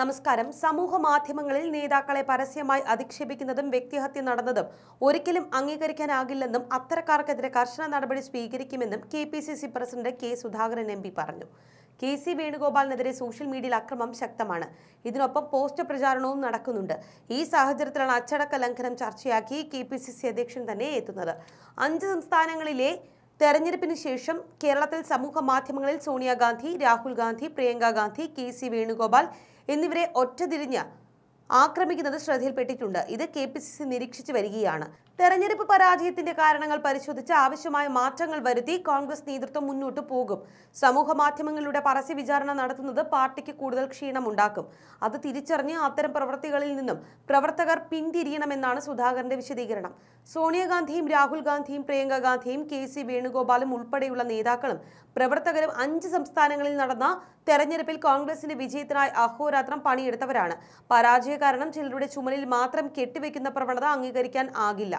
നമസ്കാരം സമൂഹ മാധ്യമങ്ങളിൽ നേതാക്കളെ പരസ്യമായി അധിക്ഷേപിക്കുന്നതും വ്യക്തിഹത്യ നടന്നതും ഒരിക്കലും അംഗീകരിക്കാനാകില്ലെന്നും അത്തരക്കാർക്കെതിരെ കർശന നടപടി സ്വീകരിക്കുമെന്നും K P C C president K Sudhakaran M P പറഞ്ഞു കെ സി വേണുഗോപാലിനെതിരെ സോഷ്യൽ മീഡിയയിൽ അക്രമം ശക്തമാണ് ഇതിനൊപ്പം പോസ്റ്റ് പ്രചാരണവും നടക്കുന്നുണ്ട് ഈ സാഹചര്യത്തിലാണ് അച്ചടക്ക ലംഘനം ചർച്ചയാക്കി കെ അധ്യക്ഷൻ തന്നെ എത്തുന്നത് അഞ്ച് സംസ്ഥാനങ്ങളിലെ തെരഞ്ഞെടുപ്പിന് ശേഷം കേരളത്തിൽ സമൂഹ മാധ്യമങ്ങളിൽ സോണിയാഗാന്ധി രാഹുൽ ഗാന്ധി പ്രിയങ്ക ഗാന്ധി കെ സി വേണുഗോപാൽ എന്നിവരെ ഒറ്റതിരിഞ്ഞ് ആക്രമിക്കുന്നത് ശ്രദ്ധയിൽപ്പെട്ടിട്ടുണ്ട് ഇത് കെ പി സി സി നിരീക്ഷിച്ചു വരികയാണ് തെരഞ്ഞെടുപ്പ് പരാജയത്തിന്റെ കാരണങ്ങൾ പരിശോധിച്ച് ആവശ്യമായ മാറ്റങ്ങൾ വരുത്തി കോൺഗ്രസ് നേതൃത്വം മുന്നോട്ട് പോകും സമൂഹ മാധ്യമങ്ങളിലൂടെ പരസ്യ വിചാരണ നടത്തുന്നത് പാർട്ടിക്ക് കൂടുതൽ ക്ഷീണമുണ്ടാക്കും അത് തിരിച്ചറിഞ്ഞ് അത്തരം പ്രവൃത്തികളിൽ നിന്നും പ്രവർത്തകർ പിന്തിരിയണമെന്നാണ് സുധാകരന്റെ വിശദീകരണം സോണിയാഗാന്ധിയും രാഹുൽ ഗാന്ധിയും പ്രിയങ്ക ഗാന്ധിയും കെ സി വേണുഗോപാലും ഉൾപ്പെടെയുള്ള നേതാക്കളും പ്രവർത്തകരും അഞ്ച് സംസ്ഥാനങ്ങളിൽ നടന്ന തെരഞ്ഞെടുപ്പിൽ കോൺഗ്രസിന്റെ വിജയത്തിനായി അഹോരാത്രം പണിയെടുത്തവരാണ് പരാജയ കാരണം ചിലരുടെ ചുമലിൽ മാത്രം കെട്ടിവെക്കുന്ന പ്രവണത അംഗീകരിക്കാൻ ആകില്ല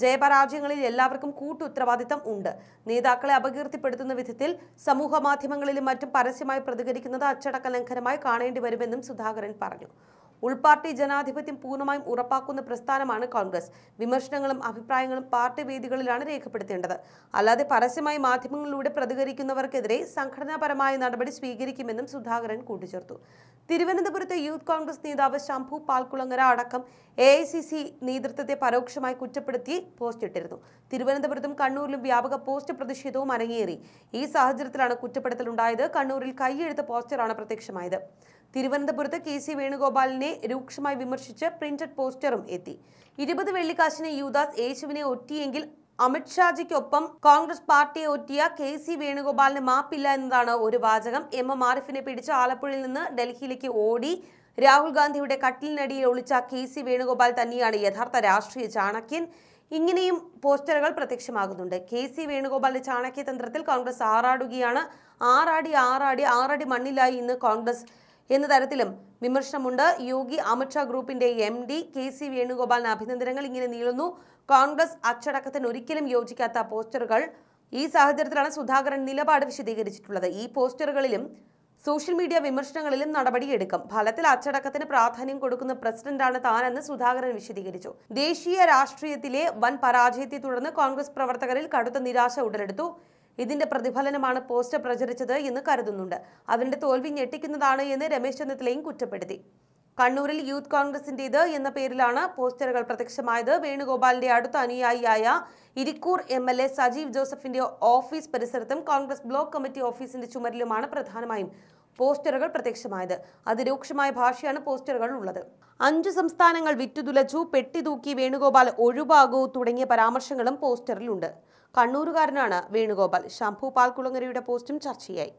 ജയപരാജയങ്ങളിൽ എല്ലാവർക്കും കൂട്ടുത്തരവാദിത്തം ഉണ്ട് നേതാക്കളെ അപകീർത്തിപ്പെടുത്തുന്ന വിധത്തിൽ സമൂഹ മാധ്യമങ്ങളിലും മറ്റും പരസ്യമായി പ്രതികരിക്കുന്നത് അച്ചടക്ക ലംഘനമായി കാണേണ്ടി വരുമെന്നും സുധാകരൻ പറഞ്ഞു ഉൾപാർട്ടി ജനാധിപത്യം പൂർണ്ണമായും ഉറപ്പാക്കുന്ന പ്രസ്ഥാനമാണ് കോൺഗ്രസ് വിമർശനങ്ങളും അഭിപ്രായങ്ങളും പാർട്ടി വേദികളിലാണ് രേഖപ്പെടുത്തേണ്ടത് അല്ലാതെ പരസ്യമായി മാധ്യമങ്ങളിലൂടെ പ്രതികരിക്കുന്നവർക്കെതിരെ സംഘടനാപരമായ നടപടി സ്വീകരിക്കുമെന്നും സുധാകരൻ കൂട്ടിച്ചേർത്തു തിരുവനന്തപുരത്തെ യൂത്ത് കോൺഗ്രസ് നേതാവ് ശംഭു പാൽക്കുളങ്ങര അടക്കം എ ഐ സി സി നേതൃത്വത്തെ പരോക്ഷമായി കുറ്റപ്പെടുത്തി പോസ്റ്റ് ഇട്ടിരുന്നു തിരുവനന്തപുരത്തും കണ്ണൂരിലും വ്യാപക പോസ്റ്റ് പ്രതിഷേധവും അരങ്ങേറി ഈ സാഹചര്യത്തിലാണ് കുറ്റപ്പെടുത്തലുണ്ടായത് കണ്ണൂരിൽ കൈയെഴുത്ത പോസ്റ്ററാണ് പ്രത്യക്ഷമായത് തിരുവനന്തപുരത്ത് കെ സി വേണുഗോപാലിനെ യേശുവിനെ രൂക്ഷമായി വിമർശിച്ച് പ്രിന്റഡ് പോസ്റ്ററും എത്തി ഇരുപത് വെള്ളിക്കാശിന് യുദാസ് യേശുവിനെ ഒറ്റിയെങ്കിൽ അമിത്ഷാജിക്കൊപ്പം കോൺഗ്രസ് പാർട്ടിയെ ഒറ്റിയ കെ സി വേണുഗോപാലിന് മാപ്പില്ല എന്നതാണ് ഒരു വാചകം എം എം ആരിഫിനെ പിടിച്ച് ആലപ്പുഴയിൽ നിന്ന് ഡൽഹിയിലേക്ക് ഓടി രാഹുൽ ഗാന്ധിയുടെ കട്ടിലിനടിയിൽ ഒളിച്ച കെ സി വേണുഗോപാൽ തന്നെയാണ് യഥാർത്ഥ രാഷ്ട്രീയ ചാണക്യൻ ഇങ്ങനെയും പോസ്റ്ററുകൾ പ്രത്യക്ഷമാകുന്നുണ്ട് കെ സി വേണുഗോപാലിന്റെ ചാണക്യ തന്ത്രത്തിൽ കോൺഗ്രസ് ആറാടുകയാണ് ആറാടി ആറാടി ആറടി മണ്ണിലായി ഇന്ന് കോൺഗ്രസ് എന്ന തരത്തിലും വിമർശനമുണ്ട് യോഗി അമിത്ഷാ ഗ്രൂപ്പിന്റെ എം ഡി കെ സി വേണുഗോപാലിന് അഭിനന്ദനങ്ങൾ ഇങ്ങനെ നീളുന്നു കോൺഗ്രസ് അച്ചടക്കത്തിന് ഒരിക്കലും യോജിക്കാത്ത പോസ്റ്ററുകൾ ഈ സാഹചര്യത്തിലാണ് സുധാകരൻ നിലപാട് വിശദീകരിച്ചിട്ടുള്ളത് ഈ പോസ്റ്ററുകളിലും സോഷ്യൽ മീഡിയ വിമർശനങ്ങളിലും നടപടിയെടുക്കും ഫലത്തിൽ അച്ചടക്കത്തിന് പ്രാധാന്യം കൊടുക്കുന്ന പ്രസിഡന്റാണ് താനെന്ന് സുധാകരൻ വിശദീകരിച്ചു ദേശീയ രാഷ്ട്രീയത്തിലെ വൻ പരാജയത്തെ തുടർന്ന് കോൺഗ്രസ് പ്രവർത്തകരിൽ കടുത്ത നിരാശ ഉടലെടുത്തു ഇതിന്റെ പ്രതിഫലനമാണ് പോസ്റ്റർ പ്രചരിച്ചത് എന്ന് കരുതുന്നുണ്ട് അവരുടെ തോൽവി ഞെട്ടിക്കുന്നതാണ് എന്ന് രമേശ് ചെന്നിത്തലയും കുറ്റപ്പെടുത്തി കണ്ണൂരിൽ യൂത്ത് കോൺഗ്രസിൻ്റേത് എന്ന പേരിലാണ് പോസ്റ്ററുകൾ പ്രത്യക്ഷമായത് വേണുഗോപാലിന്റെ അടുത്ത അനുയായിയായ Irikkur M L A Sajeev ജോസഫിന്റെ ഓഫീസ് പരിസരത്തും കോൺഗ്രസ് ബ്ലോക്ക് കമ്മിറ്റി ഓഫീസിന്റെ ചുമരിലുമാണ് പ്രധാനമായും പോസ്റ്ററുകൾ പ്രത്യക്ഷമായത് അതിരൂക്ഷമായ ഭാഷയാണ് പോസ്റ്ററുകളിൽ ഉള്ളത് അഞ്ച് സംസ്ഥാനങ്ങൾ വിറ്റുതുലച്ചു പെട്ടി തൂക്കി വേണുഗോപാൽ ഒഴിവാകൂ തുടങ്ങിയ പരാമർശങ്ങളും പോസ്റ്ററിലുണ്ട് കണ്ണൂരുകാരനാണ് വേണുഗോപാൽ ശംഭു പാൽക്കുളങ്ങരയുടെ പോസ്റ്റും ചർച്ചയായി